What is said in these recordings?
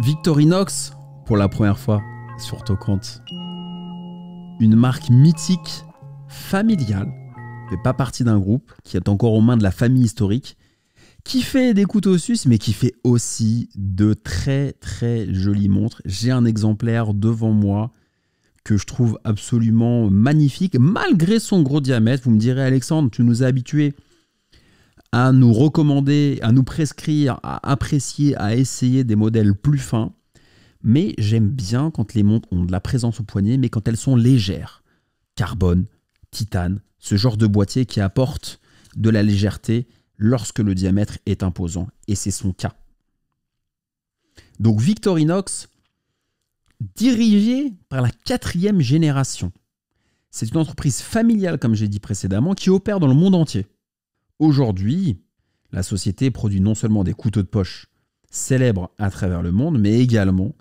Victorinox, pour la première fois sur Tocante. Une marque mythique, familiale, mais pas partie d'un groupe, qui est encore aux mains de la famille historique, qui fait des couteaux suisses, mais qui fait aussi de très très jolies montres. J'ai un exemplaire devant moi que je trouve absolument magnifique, malgré son gros diamètre. Vous me direz, Alexandre, tu nous as habitués à nous recommander, à nous prescrire, à apprécier, à essayer des modèles plus fins. Mais j'aime bien quand les montres ont de la présence au poignet, mais quand elles sont légères. Carbone, titane, ce genre de boîtier qui apporte de la légèreté lorsque le diamètre est imposant. Et c'est son cas. Donc Victorinox, dirigé par la quatrième génération. C'est une entreprise familiale, comme j'ai dit précédemment, qui opère dans le monde entier. Aujourd'hui, la société produit non seulement des couteaux de poche célèbres à travers le monde, mais également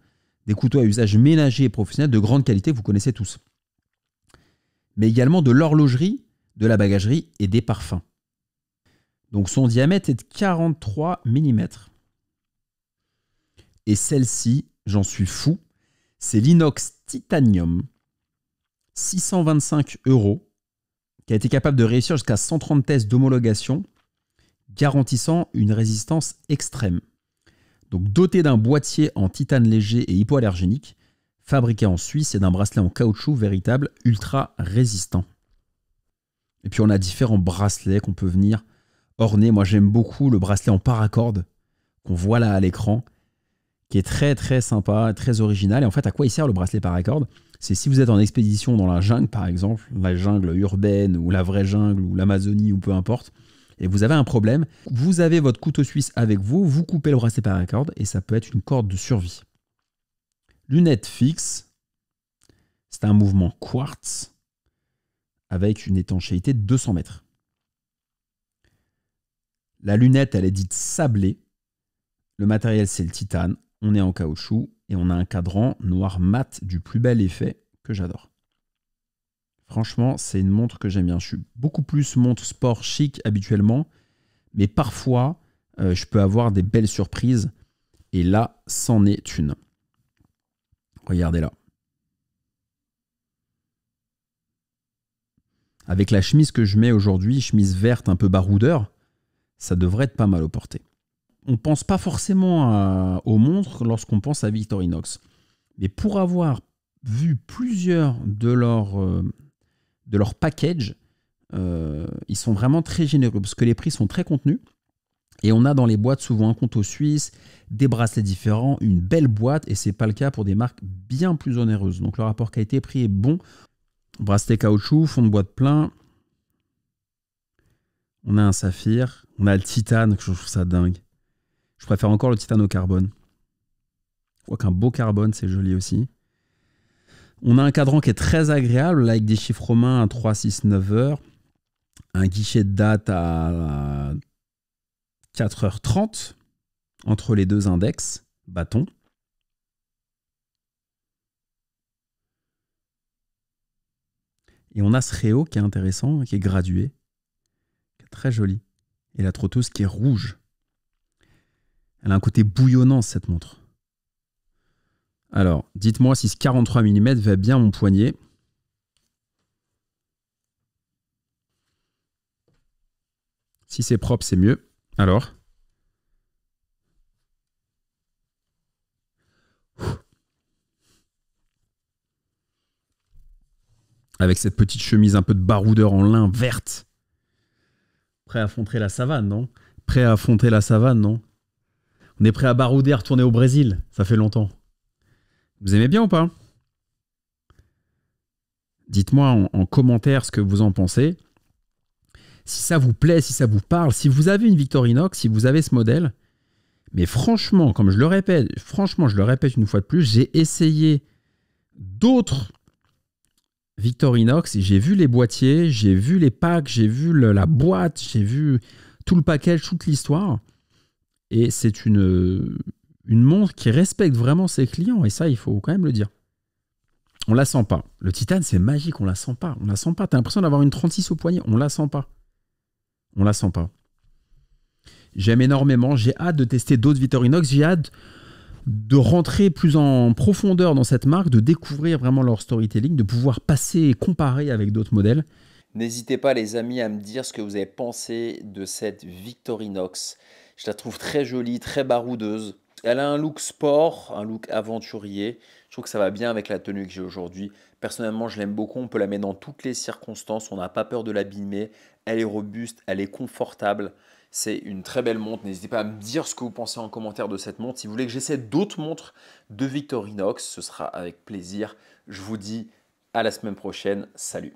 des couteaux à usage ménager et professionnel de grande qualité, vous connaissez tous. Mais également de l'horlogerie, de la bagagerie et des parfums. Donc son diamètre est de 43 mm. Et celle-ci, j'en suis fou, c'est l'inox titanium. 625 euros a été capable de réussir jusqu'à 130 tests d'homologation, garantissant une résistance extrême. Donc doté d'un boîtier en titane léger et hypoallergénique, fabriqué en Suisse et d'un bracelet en caoutchouc véritable ultra résistant. Et puis on a différents bracelets qu'on peut venir orner. Moi j'aime beaucoup le bracelet en paracorde qu'on voit là à l'écran, qui est très très sympa, très original. Et en fait, à quoi il sert le bracelet paracord C'est si vous êtes en expédition dans la jungle, par exemple, la jungle urbaine ou la vraie jungle ou l'Amazonie ou peu importe, et vous avez un problème, vous avez votre couteau suisse avec vous, vous coupez le bracelet paracord et ça peut être une corde de survie. Lunette fixe, c'est un mouvement quartz avec une étanchéité de 200 mètres. La lunette, elle est dite sablée. Le matériel, c'est le titane on est en caoutchouc et on a un cadran noir mat du plus bel effet que j'adore. Franchement, c'est une montre que j'aime bien. Je suis beaucoup plus montre sport chic habituellement, mais parfois euh, je peux avoir des belles surprises et là, c'en est une. Regardez-la. Avec la chemise que je mets aujourd'hui, chemise verte un peu baroudeur, ça devrait être pas mal au porté on pense pas forcément aux montres lorsqu'on pense à Victorinox. Mais pour avoir vu plusieurs de leurs euh, de packages, euh, ils sont vraiment très généreux parce que les prix sont très contenus. Et on a dans les boîtes souvent un compte suisse, des bracelets différents, une belle boîte, et c'est pas le cas pour des marques bien plus onéreuses. Donc le rapport qualité-prix est bon. Bracelet caoutchouc, fond de boîte plein. On a un saphir, on a le titane, je trouve ça dingue. Je préfère encore le titane au carbone. qu'un qu'un beau carbone, c'est joli aussi. On a un cadran qui est très agréable, là, avec des chiffres romains à 3, 6, 9 heures. Un guichet de date à 4h30 entre les deux index, bâton. Et on a ce réo qui est intéressant, qui est gradué, qui est très joli. Et la trottouse qui est rouge. Elle a un côté bouillonnant, cette montre. Alors, dites-moi si ce 43 mm va bien mon poignet. Si c'est propre, c'est mieux. Alors Avec cette petite chemise un peu de baroudeur en lin verte. Prêt à affronter la savane, non Prêt à affronter la savane, non on est prêt à barouder, à retourner au Brésil. Ça fait longtemps. Vous aimez bien ou pas Dites-moi en, commentaire ce que vous en pensez. Si ça vous plaît, si ça vous parle, si vous avez une Victorinox, si vous avez ce modèle. Mais franchement, comme je le répète, franchement, je le répète une fois de plus, j'ai essayé d'autres Victorinox, j'ai vu les boîtiers, j'ai vu les packs, j'ai vu la boîte, j'ai vu tout le package, toute l'histoire. Et c'est une, une montre qui respecte vraiment ses clients. Et ça, il faut quand même le dire. On la sent pas. Le titane, c'est magique, on la sent pas. On la sent pas. T'as l'impression d'avoir une 36 au poignet. On la sent pas. On la sent pas. J'aime énormément. J'ai hâte de tester d'autres Victorinox. J'ai hâte de rentrer plus en profondeur dans cette marque, de découvrir vraiment leur storytelling, de pouvoir passer et comparer avec d'autres modèles. N'hésitez pas les amis à me dire ce que vous avez pensé de cette Victorinox. Je la trouve très jolie, très baroudeuse. Elle a un look sport, un look aventurier. Je trouve que ça va bien avec la tenue que j'ai aujourd'hui. Personnellement, je l'aime beaucoup. On peut la mettre dans toutes les circonstances. On n'a pas peur de l'abîmer. Elle est robuste, elle est confortable. C'est une très belle montre. N'hésitez pas à me dire ce que vous pensez en commentaire de cette montre. Si vous voulez que j'essaie d'autres montres de Victorinox, ce sera avec plaisir. Je vous dis à la semaine prochaine. Salut